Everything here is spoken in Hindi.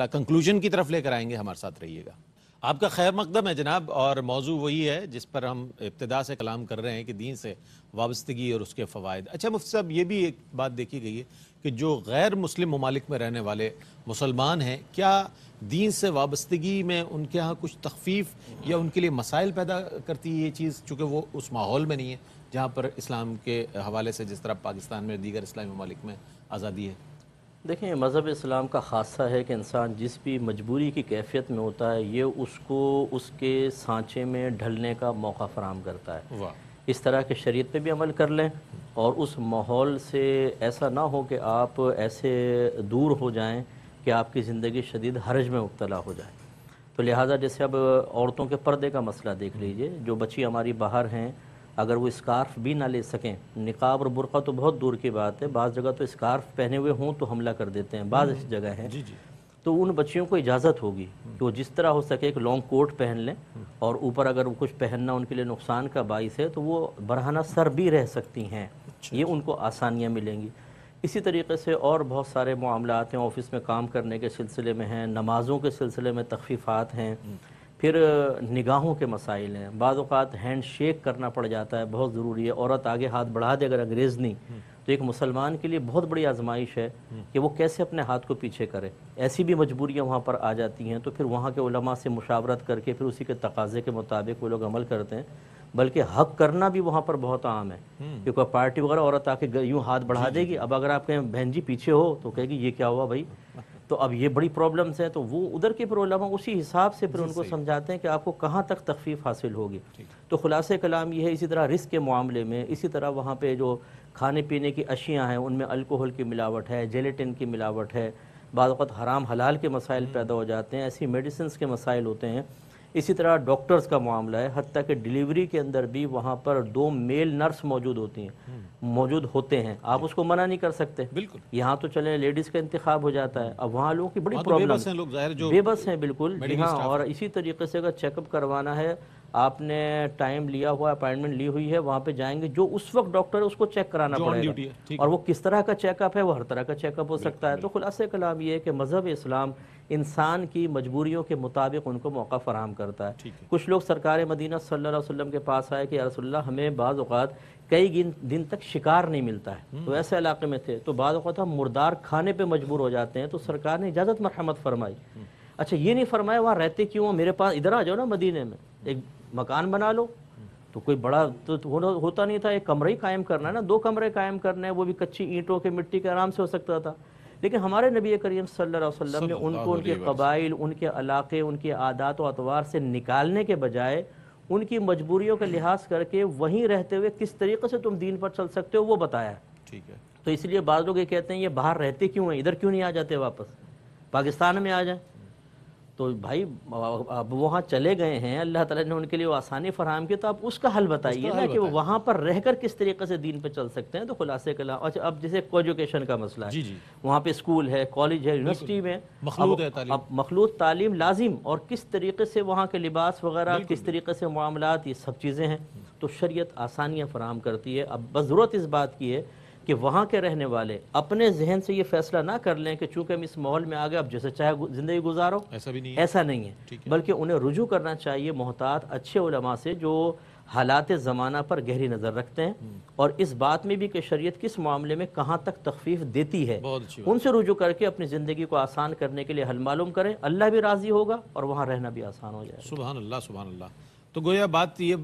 कंक्लूजन की तरफ लेकर आएंगे हमारे साथ रहिएगा आपका खैर मकदम है जनाब और मौजू वही है जिस पर हम इब्तदा से कलाम कर रहे हैं कि दीन से वाबस्तगी और उसके फ़वाद अच्छा मुफ्त साहब ये भी एक बात देखी गई है कि जो गैर मुस्लिम ममालिक में रहने वाले मुसलमान हैं क्या दीन से वाबस्तगी में उनके यहाँ कुछ तखफीफ या उनके लिए मसाइल पैदा करती है ये चीज़ चूँकि वो उस माहौल में नहीं है जहाँ पर इस्लाम के हवाले से जिस तरह पाकिस्तान में दीगर इस्लामी ममालिक में आज़ादी है देखें मज़हब इस्लाम का खासा है कि इंसान जिस भी मजबूरी की कैफियत में होता है ये उसको उसके सांचे में ढलने का मौका फराम करता है इस तरह के शरीत पे भी अमल कर लें और उस माहौल से ऐसा ना हो कि आप ऐसे दूर हो जाएं कि आपकी ज़िंदगी शदीद हरज में मुबतला हो जाए तो लिहाजा जैसे अब औरतों के पर्दे का मसला देख लीजिए जो बच्ची हमारी बाहर हैं अगर वो स्कार्फ़ भी ना ले सकें निकाब और बुरक़ा तो बहुत दूर की बात है बाज़ जगह तो स्कार्फ़ पहने हुए हों तो हमला कर देते हैं बाज़ ऐसी हम्म। जगह हैं जी जी तो उन बच्चियों को इजाज़त होगी हम्म। कि वो जिस तरह हो सके एक लॉन्ग कोट पहन लें हम्म। और ऊपर अगर वो कुछ पहनना उनके लिए नुकसान का बाइस है तो वो बरहाना सर भी रह सकती हैं अच्छा, ये अच्छा। उनको आसानियाँ मिलेंगी इसी तरीके से और बहुत सारे मामला हैं ऑफिस में काम करने के सिलसिले में हैं नमाज़ों के सिलसिले में तखफीफ़ात हैं फिर निगाहों के मसाइल हैं बाज़ात हैंड शेक करना पड़ जाता है बहुत ज़रूरी है औरत आगे हाथ बढ़ा दे अगर अंग्रेज़ नहीं हम्म। तो एक मुसलमान के लिए बहुत बड़ी आजमाइश है हम्म। कि वो कैसे अपने हाथ को पीछे करे ऐसी भी मजबूरियाँ वहाँ पर आ जाती हैं तो फिर वहाँ के उलमा से मुशावरत करके फिर उसी के तकाजे के मुताबिक वो लोग अमल करते हैं बल्कि हक करना भी वहाँ पर बहुत आम है क्योंकि हम्म। पार्टी वगैरह औरत आके यूँ हाथ बढ़ा देगी अब अगर आप कहें बहन जी पीछे हो तो कहेगी ये क्या हुआ भाई तो अब ये बड़ी प्रॉब्लम्स हैं तो वो उधर की प्रॉब्लम उसी हिसाब से फिर उनको समझाते हैं कि आपको कहाँ तक तकफ़ीफ़ हासिल होगी तो खुलासे कलाम ये है इसी तरह रिस्क के मामले में इसी तरह वहाँ पर जो खाने पीने की अशियाँ हैं उनमें अल्कोहल की मिलावट है जेलेटिन की मिलावट है बाद हराम हलाल के मसाइल हम्म। पैदा हो जाते हैं ऐसी मेडिसिन के मसाइल होते हैं इसी तरह डॉक्टर्स का मामला है हती के डिलीवरी के अंदर भी वहाँ पर दो मेल नर्स मौजूद होती हैं हम्म। मौजूद होते हैं आप उसको मना नहीं कर सकते बिल्कुल यहाँ तो चले लेडीज़ का इंतखब हो जाता है अब वहाँ लोगों की बड़ी तो प्रॉब्लम बेबस हैं बिल्कुल जी हाँ और इसी तरीके से अगर चेकअप करवाना है आपने टाइम लिया हुआ अपॉइंटमेंट ली हुई है वहाँ पे जाएंगे जो उस वक्त डॉक्टर है उसको चेक कराना पड़ेगा और वो किस तरह का चेकअप है वो हर तरह का चेकअप हो सकता है तो खुलासे कलाम ये है कि मज़हब इस्लाम इंसान की मजबूरियों के मुताबिक उनको मौका फराम करता है कुछ लोग सरकार मदीना सल्ला वसम के पास आए कि यारसोल्ला हमें बाज़ात कई दिन तक शिकार नहीं मिलता है हम्म। तो ऐसे इलाके में थे तो बाज़ात हम मुर्दार खाने पर मजबूर हो जाते हैं तो सरकार ने इजाज़त मरहमत फरमाई हम्म। अच्छा ये नहीं फरमाया वहाँ रहते क्यों हो मेरे पास इधर आ जाओ ना मदीने में एक मकान बना लो तो कोई बड़ा तो, तो होता नहीं था एक कमरे ही कायम करना है ना दो कमरे कायम करने हैं वो भी कच्ची ईंटों के मिट्टी के आराम से हो सकता था लेकिन हमारे नबी करीम सल्लल्लाहु अलैहि वसल्लम ने उनको उनके कबाइल उनके इलाके उनके आदात व अतवार से निकालने के बजाय उनकी मजबूरियों का लिहाज करके वहीं रहते हुए किस तरीके से तुम दीन पर चल सकते हो वो बताया ठीक है तो इसलिए बाद लोग ये कहते हैं ये बाहर रहते क्यों हैं इधर क्यों नहीं आ जाते वापस पाकिस्तान में आ जाए तो भाई अब वहाँ चले गए हैं अल्लाह ताला ने उनके लिए वो आसानी फराहम की तो आप उसका हल बताइए ना कि वो वहाँ पर रहकर किस तरीके से दीन पे चल सकते हैं तो खुलासे कला अच्छा अब जैसे कोजुकेशन का मसला है जी जी। वहाँ पे स्कूल है कॉलेज है यूनिवर्सिटी में मखलूत अब, है अब मखलूत तालीम लाजिम और किस तरीके से वहाँ के लिबास वगैरह किस तरीके से मामला ये सब चीज़ें हैं तो शरीयत आसानियाँ फराहम करती है अब बस ज़रूरत इस बात की है कि वहाँ के रहने वाले अपने जहन से ये फैसला ना कर लें कि चूंकि हम इस माहौल में आ गए अब जैसे चाहे ज़िंदगी गुजारो ऐसा भी नहीं है ऐसा नहीं है बल्कि उन्हें रुजू करना चाहिए मोहतात अच्छे उलमा से जो हालात ज़माना पर गहरी नज़र रखते हैं हम्म। और इस बात में भी कि शरीयत किस मामले में कहाँ तक तखफीफ देती है उनसे रुजू करके अपनी ज़िंदगी को आसान करने के लिए हल मालूम करें अल्लाह भी राज़ी होगा और वहाँ रहना भी आसान हो जाएगा सुबह सुबह तो गोया बात ये